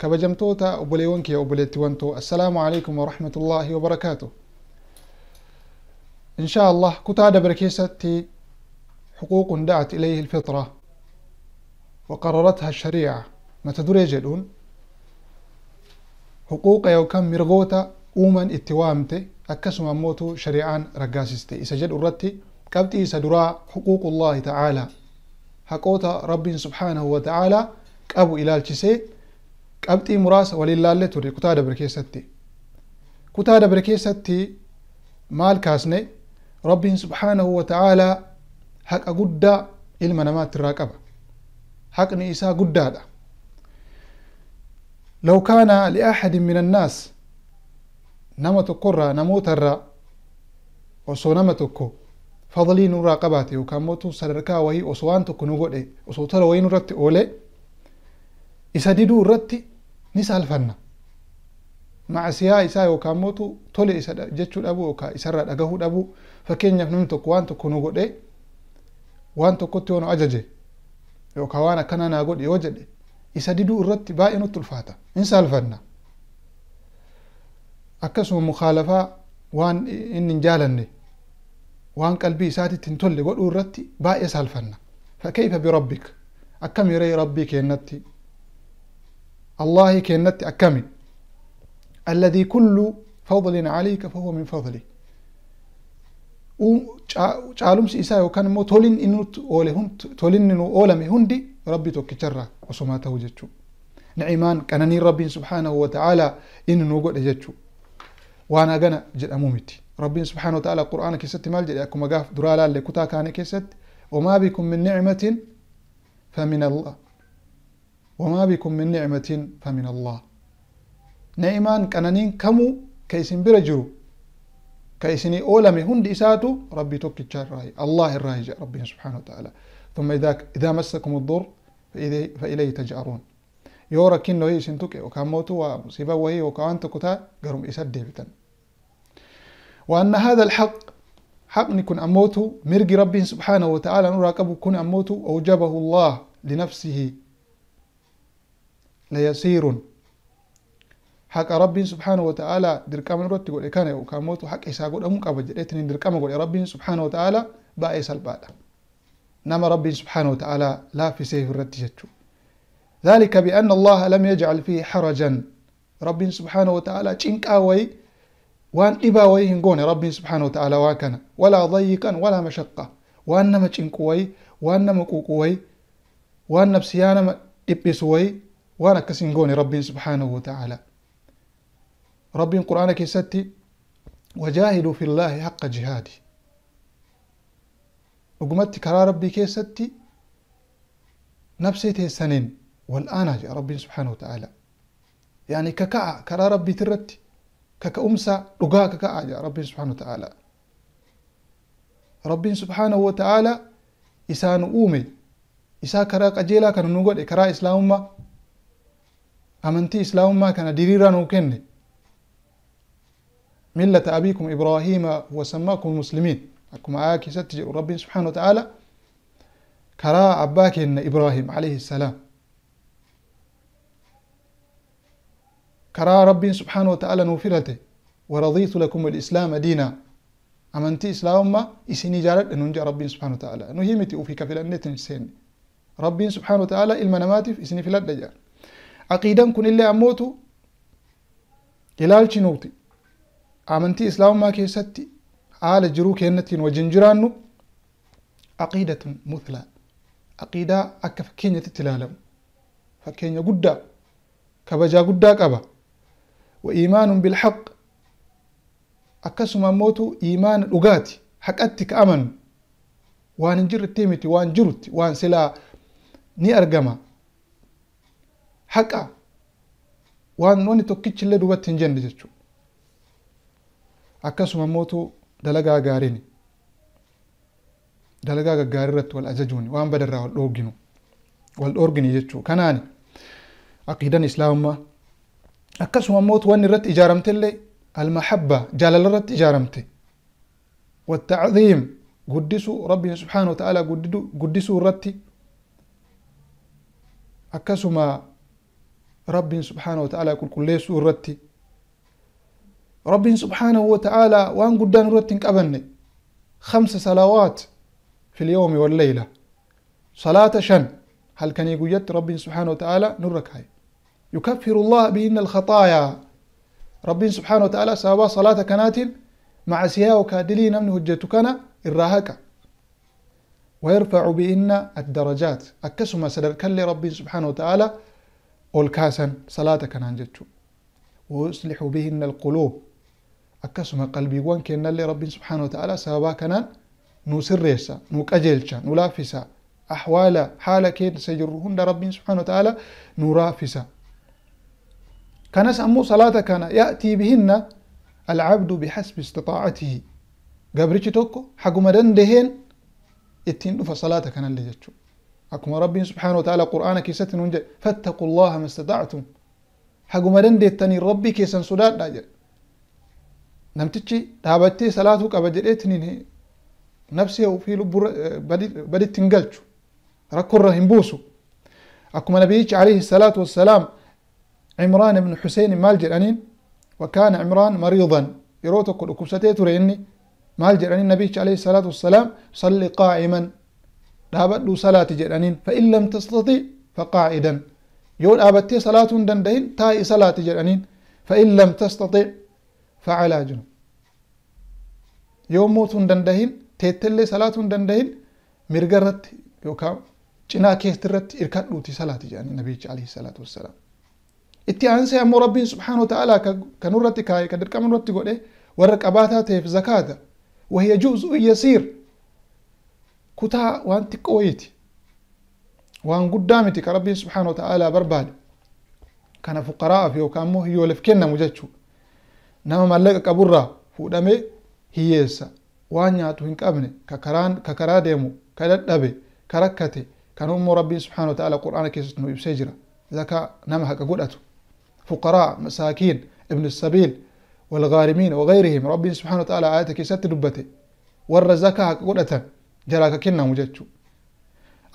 كبجمتوتا obboleewwan kee السلام عليكم ورحمة الله وبركاته إن شاء الله كتا دبر حقوق دعت إليه الفطرة وقررتها الشريعة ما تدري جلون حقوق يو كم مرغوتا أومن اتوامتي أكسما موتو شريعان رقاسستي إسجد جد أردتي كبتي سدراء حقوق الله تعالى حقوق رب سبحانه وتعالى كأبو إلال تسي قبطي مراس وليلالة توري كتادة بركي ستي كتادة بركي ستي مال كاسني ربي سبحانه وتعالى حق قدى المنامات الراكبة حق نيسا قدى دا. لو كان لأحد من الناس نمتو قرى نموت الرا وصو نمتو كو فضلي نورا قباتي وكاموتو سرركا وهي وصوانتو كنوغو دي وصوتر وينو رتي أولي إسا ديدو رتي نسأل فنا مع سيا إساي وكاموتو تولي إسا جتشو الأبو وكا إسارة أقهو الأبو فكين يفنم توكو وانتو كنو قد إيه وانتو كتو ونو أججي يوكا وانا كنا ناقود يوجد إيه إسا ديدو الرد باينو التلفاتة نسأل فنا أكسو مخالفة وان إن جالن إيه وان قلبي ساتي تنتولي قد أردت باي سالفنا فكيف بربك أكم يري ربك ينتي الله كينت أكمل الذي كل فضل عليك فهو من فضله وشالوم إساء وكان مو تولين إنو تولهن تولين إنو أولم هندي ربي توكتر وصماته جتشو نعيمان كان نير ربي سبحانه وتعالى إن نوقد جتشو وأنا جنا جد أمومتي ربي سبحانه وتعالى قرآن كيست مال جد أكو مقاف درالا اللي كتا وما بكم من نعمة فمن الله وما بكم من نعمة فمن الله نعمان كنانين كمو كيسن برجرو كيسن أولم هند إساتو ربي توكي الراي الله الراي ربي سبحانه وتعالى ثم إذا إذا مسكم الضر فإليه تجأرون يورا كنو هي سنتوك وكاموتو ومصيبة وهي وكوانتو كتا قرم إسات ديبتن وأن هذا الحق حق نكون أموتو مرقي ربي سبحانه وتعالى نراكب كن أموتو أوجبه الله لنفسه ليسير حق رب سبحانه وتعالى درقام الرت قول كان موت حق إسا قول أمك أبجدتني درقام قول رب سبحانه وتعالى بائس البادة نما رب سبحانه وتعالى لا في سيف الرد جتشو ذلك بأن الله لم يجعل فيه حرجا رب سبحانه وتعالى تشنكاوي وان إباوي هنقون رب سبحانه وتعالى واكنا ولا ضيقا ولا مشقة وانما تشنكوي وانما كوكوي وان نفسيانا دبسوي وانا كسنغوني ربي سبحانه وتعالى ربي قرانك كيستي وجاهدوا في الله حق جهادي وقمت كرا ربي كيستي نفسي سنين والان يا ربي سبحانه وتعالى يعني ككا كرا ربي ترتي كك امسا لغا ككا يا ربي سبحانه وتعالى ربي سبحانه وتعالى إسان أومي إسا كرا قجيلا كان نقول كرا إسلام amantii islaamummaa kana diriira nuu kenne millata abiikum ibraahiima wasammaakum muslimiin akkuma ayaa keessatti jedhu rabbiin subxaana wataaalaa karaa abbaa kenna ibraahim alayhi salaam karaa rabbiin subxaana wataaalaa nuu filate waradiitu lakum alislaama diinaa amantii islaamummaa isinii jaaladha nun jea rabbiin subxaana wataaalaa nu himiti ufii ka filanneetin seenne rabbiin subxaana wataaalaa ilma namaatiif isinii filadha jea caqiidan kun illee ammootu ilaalchi nuuti amantii islaamummaa keessatti haala jiruu keenyattiin wajjin jiraannu caqiidatun mutlaa caqiidaa akka fakkeenyatitti ilaalamu fakkeenya guddaa kabajaa guddaa qaba wa iimaanun bilhaq akkasuma ammootu iimaana dhugaati haqatti ka amanu waan hin jirretti miti waan jirutti waan silaa ni argama haqa waan wani tokkichillee duubatti hin jenne jechuudha. Akkasuma mootu dalagaa gaariin dalagaa gaggaarii irratti wal ajajuun waan badarraa wal dhooginu wal dhoorgini jechuudha. Kanaani aqiidaan islaamaa akkasuma mootu wanni irratti ijaaramte illee almahabba jaalala irratti ijaaramte wattacdiim guddisuu rabbiin subhaanahu wa ta'ala guddisuu irratti akkasuma ربي سبحانه وتعالى كل كل سورتي ربي سبحانه وتعالى وان قدان رتين قبني خمس صلوات في اليوم والليلة صلاة شن هل كان يقول ربي سبحانه وتعالى نرك هاي يكفر الله بهن الخطايا ربي سبحانه وتعالى سابا صلاة كنات مع سياء وكادلي من هجتكنا الراهكا ويرفع بإن الدرجات أكسما سدر كل ربي سبحانه وتعالى ol صلاة salaata kanaan jechuudha ويصلح بهن القلوب أكسما قلبي وان كان اللي ربي سبحانه وتعالى سببا كنان نو سريسا نو كجلشا نو لافسا أحوال حالة سبحانه وتعالى نو رافسا كان سمو صلاة كان يأتي بهن العبد بحسب استطاعته قبرتي توكو حقو مدن دهين اتين صلاة كان اللي أكما ربي سبحانه وتعالى قرآن كيسات ونجا فاتقوا الله ما استطعتم حق ما دنديتني ربي كيسان سودان نعم نمتشي دابتي صلاته كبجر ايتنيني نفسي او في لبور بدي تنقلتو ركو الرهن بوسو أكما نبيك عليه الصلاة والسلام عمران بن حسين مالجر أنين وكان عمران مريضا يروتك الأكوبستي تريني مالجر أنين نبيك عليه الصلاة والسلام صلي قائما دابت دو صلاة فإن لم تستطيع فقاعدا يو دابت صلاة دندهين تاي صلاة جرانين فإن لم تستطيع فعلى جنوب يوم موت دندهين تيتل صلاة دندهين مرغرت يوكا جنا كيسترت إركات لوتي صلاة جرانين نبي عليه الصلاة والسلام إتي أنسى أمو ربي سبحانه وتعالى كنورتي كاي كدركة منورتي قولي ورق أباتها تيف زكاة وهي جزء يسير كتها وانت كويتي وان قدامتك ربي سبحانه وتعالى برباد كان فقراء فيه وكان مو هي ولفكنا مجتشو نما مالك كبرة فودامي هي إسا وان ياتو هنك أبني ككران ككرا ديمو كددبي كركتي كان أمو ربي سبحانه وتعالى قرآن كيسس نو يبسجرة ذكا نما هكا فقراء مساكين ابن السبيل والغارمين وغيرهم ربي سبحانه وتعالى آياتك ستدبته ورزكاك قلتا جراك كنا مجتشو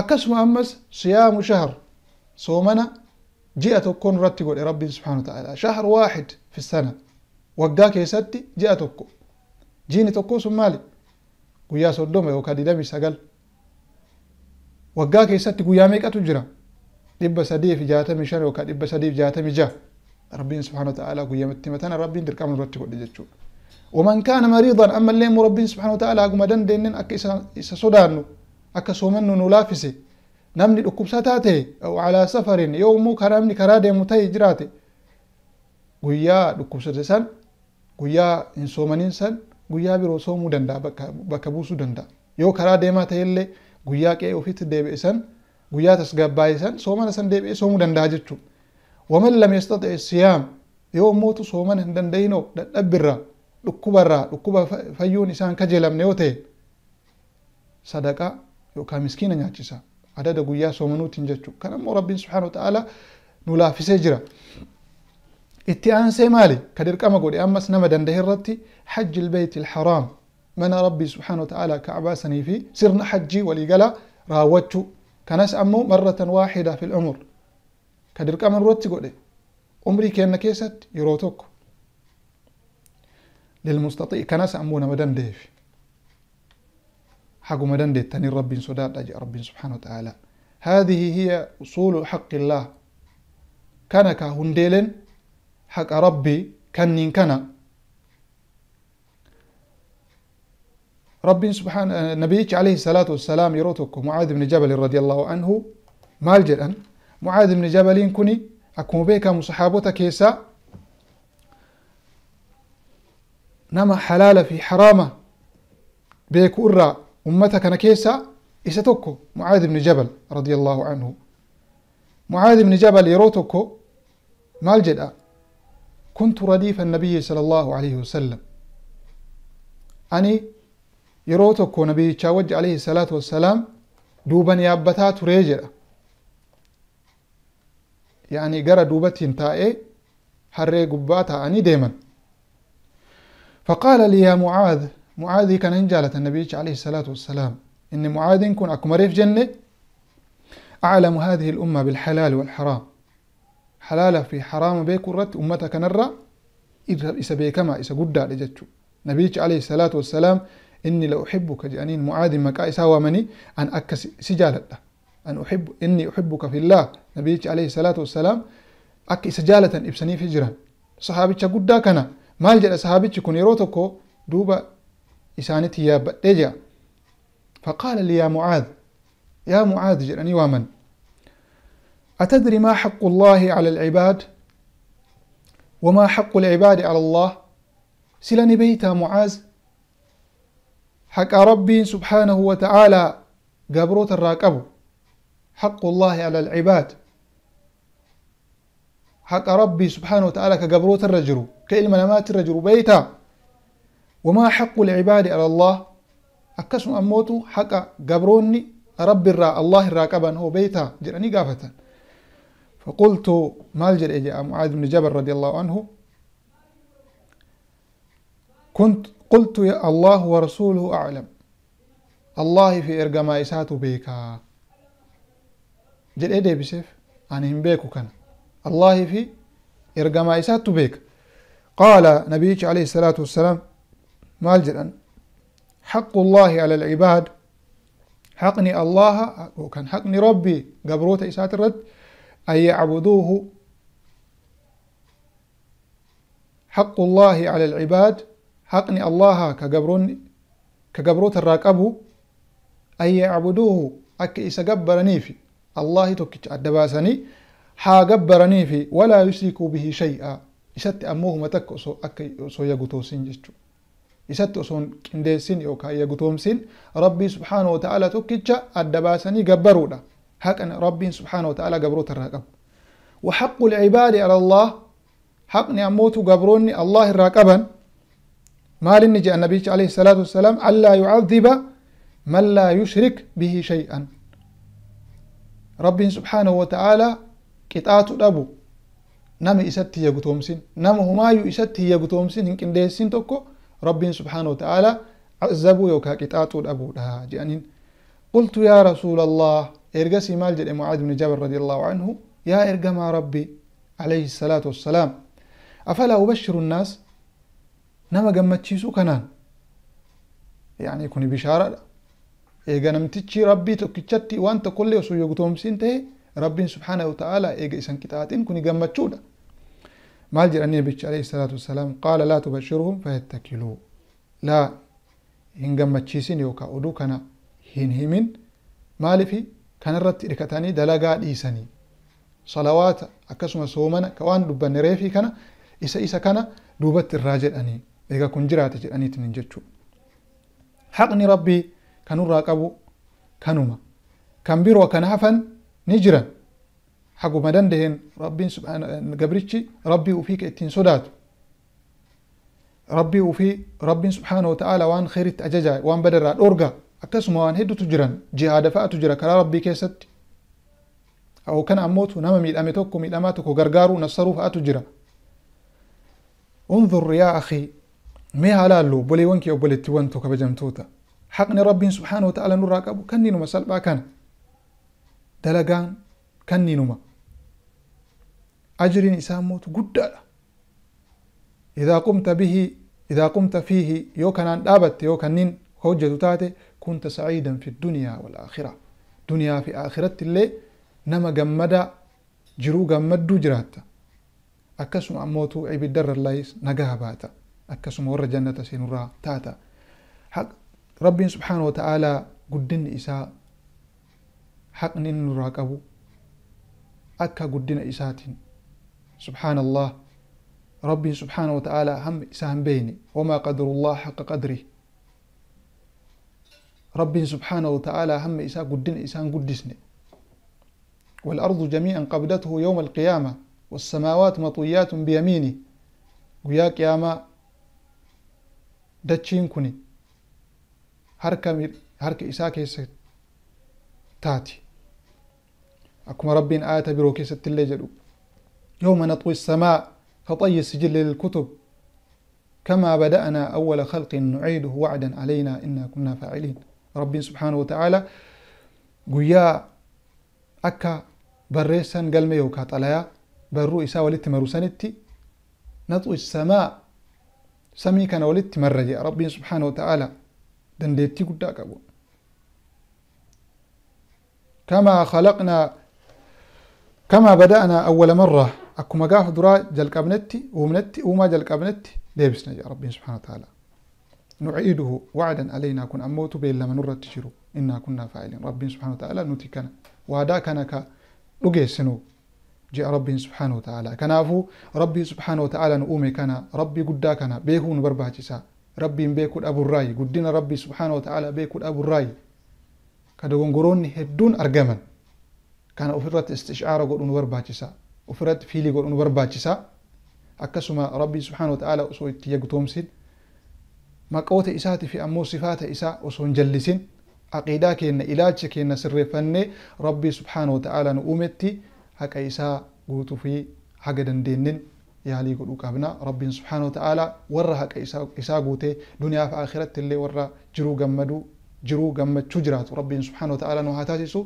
أكسم أمس سيام شهر صومنا جئت كون رتقول ربي سبحانه وتعالى شهر واحد في السنة وقاك يا ستي جئتك جيني تكو سمالي ويا صدومة وكادي دمي سقل وقاك يا ستي قويا ميك أتجرى إبا سديف جاتمي شهر وكاد إبا سديف جاتمي جا ربي سبحانه وتعالى قويا متمتنا ربي ندركام رتقول جتشو waman kaana mariidan ammallee immoo rabbiin subhaana wataaalaa aguma dandeenneen akka isa sodaannu akka soomannu nu laafise namni dhukkubsataa ta'e calaa safarin yoo immoo karaa namni karaa deemu ta'e jiraate guyyaa dhukkubsate san guyyaa hin soomaniin san guyyaa biroo soomuu danda'a bakka buusuu danda'a yoo karaa deemaa ta'ellee guyyaa qe'ee ofiitti deebi'e san guyyaa tasgabbaa'e san soomana san deebi'ee soomuu danda'a jechuudha waman lam yastaxee siyaam yoo immoo soomana hin danda'inoo dadhabbirraa dhukkubarraa dhukkuba fayyuun isaan kajeelamne yoo ta'e sadaqaa yookaan miskiina nyaachisa adada guyyaa soomanuutiin jechuudha kan ammoo rabbiin subhaana ta'ala nu laaffisee jira. Itti aansee maali ka dirqama godhe ammas nama danda'e irratti hajji ilbeeyti ilharaam mana rabbii subhaana ta'ala kaabaa sanii fi sirna hajjii waliigala raawwachuu kanas ammoo marratan waaxidaa fil umur ka dirqama irratti godhe umrii kenna keessatti yeroo tokko للمستطيع كان سأمونا مدن ديف حق مدن ديف تاني رب صداد أجي ربي سبحانه وتعالى هذه هي أصول حق الله كان كهنديل حق ربي كنين كان ربي سبحانه نبيك عليه الصلاة والسلام يروتك معاذ بن جبل رضي الله عنه مال أن معاذ بن جبل كني أكون بيك مصحابتك كيسا نما حلال في حرامة بيكورا أمتك نكيسة إستوكو معاذ بن جبل رضي الله عنه معاذ بن جبل يروتوكو ما الجدا كنت رديف النبي صلى الله عليه وسلم أني يروتوكو نبي تشاوج عليه الصلاة والسلام دوبا يابتا تريجر يعني قرى دوبتين تائي حري قباتا أني ديما فقال لي يا معاذ معاذ كان إنجالة النبي عليه الصلاة والسلام إن معاذ كن في جنة أعلم هذه الأمة بالحلال والحرام حلال في حرام بيك أمتك نرى إسا بيكما إسا قدى لجتش نبي عليه الصلاة والسلام إني لأحبك جأنين معاذ مكا إسا ومني أن أكس سجالة أن أحب إني أحبك في الله نبي عليه الصلاة والسلام أك سجالة جالة إبسني فجرا جران صحابي قدى كنا maal jedha sahaabichi kun yeroo tokko duuba isaanitti yaabbadhee jira فقال لي يا معاذ يا معاذ جئني ومن أتدري ما حق الله على العباد وما حق العباد على الله سلني بيتا معاذ حق ربي سبحانه وتعالى قبروت الراكب حق الله على العباد حق ربي سبحانه وتعالى كقبروت الرجل كإلما نمات الرجل بيتا وما حق العباد على الله أكسم أموت حق قبروني رب الراء الله الراكبا هو بيتا جرني قافة فقلت ما الجرئ جاء معاذ بن جبل رضي الله عنه كنت قلت يا الله ورسوله أعلم الله في إرقما إساته بيكا جرئ دي بسيف أنا هم بيكو كان الله في إرقام إسات تبيك قال نبيك عليه الصلاة والسلام مالجرا حق الله على العباد حقني الله وكان حقني ربي قبروت إسات الرد أن يعبدوه حق الله على العباد حقني الله كقبرون كقبروت الراقبه أن يعبدوه أكي إسا قبرني في الله تكت أدباسني حاجب برنيفي ولا يشرك به شيئا إشت أموه متك أسو أكي أسو يغتو سنجتو إشت أسون كندي سن يوكا يغتوم سن ربي سبحانه وتعالى تكيتش أدباسني قبرو لا هكا ربي سبحانه وتعالى قبرو ترقب وحق العباد على الله حقني أموت قبروني الله الراقبا ما لنجي النبي عليه الصلاة والسلام ألا يعذب من لا يشرك به شيئا ربي سبحانه وتعالى qixaatu dhabu nama isatti hin yagutoomsin nama humaayyuu isatti hin yagutoomsin hin qindeessin tokko rabbiin subxaana wata'aalaa azabuu yookaa qixaaxuu dhabuudha jedhaniin qultu yaa rasuula allah ergasii maal jedhe mucaad bni jabal radi allahu canhu yaa ergamaa rabbi عليه الصلاة والسلام أفلا أبشر الناس نما قمتشيسو كنان يعني يكون بشارة إيقا نمتشي ربي تكتشتي وانت كل يسو يقتوم سنتهي rabbiin subhaanahu wa ta'aalaa eega isan qixaaxin kuni gammachuudha maal jedhanii nabichi alayhi salaatu wassalaam qaala laa tubashirhum fayattakiluu laa hin gammachiisin yookaa oduu kana hin himin maalifi kanarratti hirkatanii dalagaa dhiisanii salawaata akkasuma soomana ka waan dubbanne reefii kana isa isa kana duubatti irraa jedhanii eega kun jiraate jedhaniitiin jechuudha haqni rabbii kanurraa qabu kanuma kan biroo kan hafan نجرا حقو مدن دهن ربي سبحان جبريتشي ربي وفيك اتين سودات ربي وفي ربي سبحانه وتعالى وان خيرت اججا وان بدر اورغا اكسمو وان هدو تجران جهاد فا تجرا ربي كيست او كان اموت نما ميد اميتوكو ميد اماتوكو نصرو فا انظر يا اخي مي هلالو بولي وانكي او بولي تيوانتو كبجمتوتا حقني ربي سبحانه وتعالى نراقب كنينو مسال با dalagaan kanniinuma ajriin isaan mootu guddaadha idaa qumta bihi idaa qumta fiihi yoo kanaan dhaabatte yoo kanniin hojjetu taate kunta saciidan fi wal walaakhira dunyaa fi aakiratti illee nama gammada jiruu gammadduu jiraatta akkasuma ammootu ibiddarra laayis nagaha baata akkasuma warra jannata siinurraa taata rabbiin subhaanahu wa ta'aalaa guddinni haqni nurraa qabu akka guddina isaatiin subhaan allah rabbiin subhaanahu wata'aalaa hamma isa hin beeyne wamaa qadarullah haqa qadri rabbiin subhaanahu wata'aalaa hamma isaa guddina isaan guddisne والأرض جميعا قبضته يوم القيامة والسماوات مطويات بيمينه ويا قيامة دتشين كني هركة هركة إساء كيس تاتي أكما ربين آية بروكي ست illee يوم نطوي السماء samaa السجل للكتب كما بدأنا أول خلق نعيده وعدا علينا إنا كنا فاعلين رب سبحانه وتعالى قويا أكا بريسان قلمي وكاتالايا برو إسا ولت مروسانتي نطوي السماء سمي كان ولت مرجع رب سبحانه وتعالى دنديتي قد كما خلقنا كما بدأنا أول مرة أكما قاف درا كابنتي ومنتي وما كابنتي ديبسنا يا ربي سبحانه وتعالى نعيده وعدا علينا كن أموت بين لما نرى تشيرو إنا كنا فاعلين ربي سبحانه وتعالى نوتي كان وهذا كان كا سنو جاء ربي سبحانه وتعالى كنافو ربي سبحانه وتعالى نؤمي كان ربي قدا كان بيهو نبرباجسا ربي بيكود أبو الراي قدنا ربي سبحانه وتعالى بيكود أبو الراي كدوغنغروني هدون أرجمن كان أفرت استشعار قول أنو برباجسا أفرت فيلي قول أنو برباجسا أكسما ربي سبحانه وتعالى أسو يتيق تومسين ما قوت إساتي في أمو صفات إساء أسو نجلسين عقيدة كينا إلاج كينا سر فني ربي سبحانه وتعالى نؤمتي هكا إساء قوت في حق دندينين يالي قول أكابنا ربي سبحانه وتعالى ورها هكا إساء قوت دنيا في آخرت اللي ورى جرو قمدو جرو قمد شجرات ربي سبحانه وتعالى نوها تاتيسو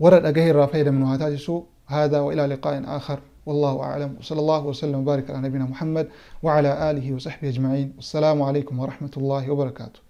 ورد الأجهر رافيدا من وهتات السوء هذا وإلى لقاء آخر والله أعلم وصلى الله وسلم وبارك على نبينا محمد وعلى آله وصحبه أجمعين والسلام عليكم ورحمة الله وبركاته